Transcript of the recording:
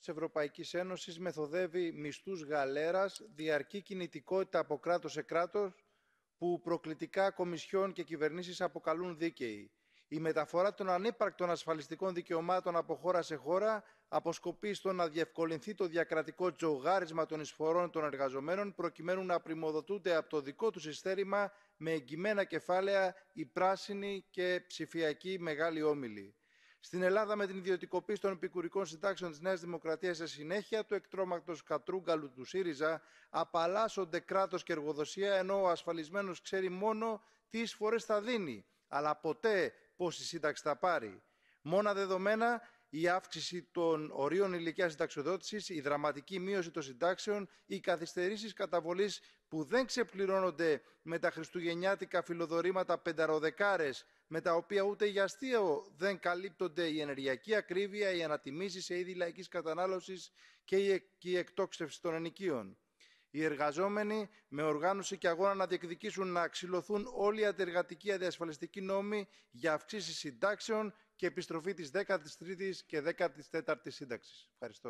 της Ευρωπαϊκής Ένωσης μεθοδεύει μισθούς γαλέρας, διαρκή κινητικότητα από κράτος σε κράτος, που προκλητικά κομισιόν και κυβερνήσεις αποκαλούν δίκαιοι. Η μεταφορά των ανύπαρκτων ασφαλιστικών δικαιωμάτων από χώρα σε χώρα αποσκοπεί στο να διευκολυνθεί το διακρατικό τζογάρισμα των εισφορών των εργαζομένων προκειμένου να πρημοδοτούνται από το δικό τους συστέρημα με εγκυμένα κεφάλαια οι πράσινοι και ψηφιακοί μεγάλοι όμιλοι. Στην Ελλάδα, με την ιδιωτικοποίηση των επικουρικών συντάξεων της Νέας Δημοκρατίας σε συνέχεια του εκτρώματος κατρούγκαλου του ΣΥΡΙΖΑ, απαλλάσσονται κράτος και εργοδοσία, ενώ ο ασφαλισμένος ξέρει μόνο τι εισφορές θα δίνει, αλλά ποτέ πόση σύνταξη θα πάρει. Μόνα δεδομένα η αύξηση των ορίων ηλικίας συνταξιοδότησης, η δραματική μείωση των συντάξεων, οι καθυστερήσεις καταβολής που δεν ξεπληρώνονται με τα χριστουγεννιάτικα φιλοδορήματα πενταροδεκάρες, με τα οποία ούτε για αστείο δεν καλύπτονται η ενεργειακή ακρίβεια, οι ανατιμήσεις σε είδη λαϊκής κατανάλωσης και η εκτόξευση των ενοικίων. Οι εργαζόμενοι με οργάνωση και αγώνα να διεκδικήσουν να ξυλωθούν όλοι οι αντεργατικοί αδιασφαλιστικοί νόμοι για αυξήσεις συντάξεων και επιστροφή της 13ης και 14ης σύνταξης. Ευχαριστώ.